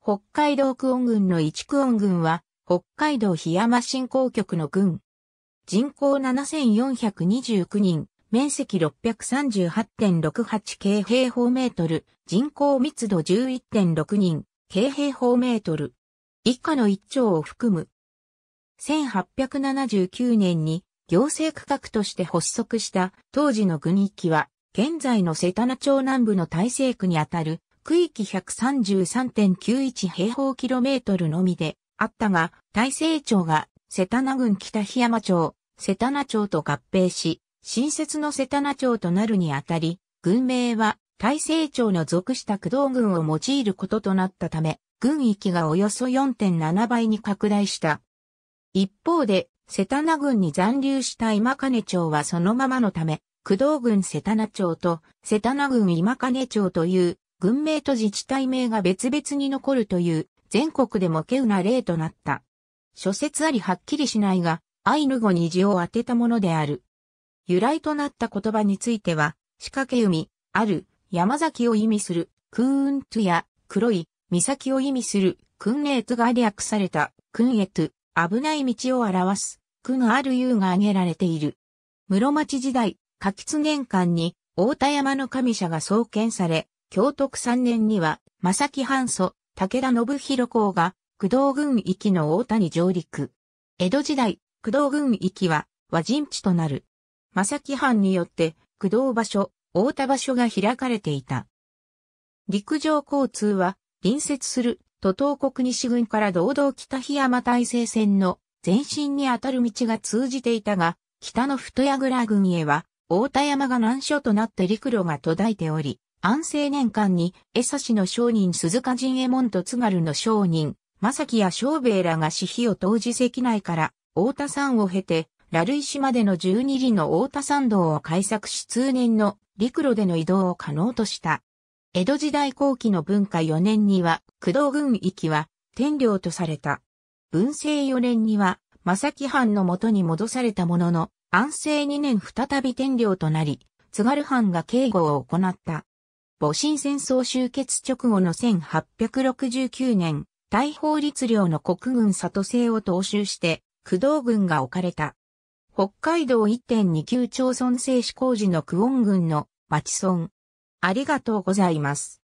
北海道区音郡の一区音郡は、北海道檜山振興局の郡。人口7429人、面積638.68京平方メートル、人口密度11.6人、京平方メートル。以下の一丁を含む。1879年に行政区画として発足した当時の群域は、現在の瀬田名町南部の大西区にあたる区域133.91平方キロメートルのみであったが、大成町が瀬田名郡北檜山町、瀬田名町と合併し、新設の瀬田名町となるにあたり、軍名は大成町の属した駆動軍を用いることとなったため、軍域がおよそ4.7倍に拡大した。一方で、瀬田名郡に残留した今金町はそのままのため、駆動郡瀬田名町と瀬田名郡今金町という軍名と自治体名が別々に残るという全国でも稀有な例となった。諸説ありはっきりしないが、アイヌ語に字を当てたものである。由来となった言葉については、仕掛け海、ある、山崎を意味する、クーントゥや、黒い、岬を意味する、クンエートが略された、クンエト危ない道を表す、クがあるユが挙げられている。室町時代、柿津年間に、大田山の神社が創建され、京徳3年には、正木藩祖、武田信弘公が、工藤軍域の大谷上陸。江戸時代、工藤軍域は、和人地となる。正木藩によって、工藤場所、大田場所が開かれていた。陸上交通は、隣接する、都東国西軍から堂々北檜山大西線の前身にあたる道が通じていたが、北の太谷倉軍へは、大田山が難所となって陸路が途絶えており、安政年間に、江差の商人鈴鹿陣衛門と津軽の商人、正木や昌兵衛らが私費を投じ席内から、太田山を経て、ラルイ市までの十二里の太田山道を開削し通年の陸路での移動を可能とした。江戸時代後期の文化4年には、工藤郡域は、天領とされた。文政4年には、正木藩の元に戻されたものの、安政2年再び天領となり、津軽藩が警護を行った。戊辰戦争終結直後の1869年、大法律領の国軍里政を踏襲して、駆動軍が置かれた。北海道1.29町村制施工時の久温軍の町村。ありがとうございます。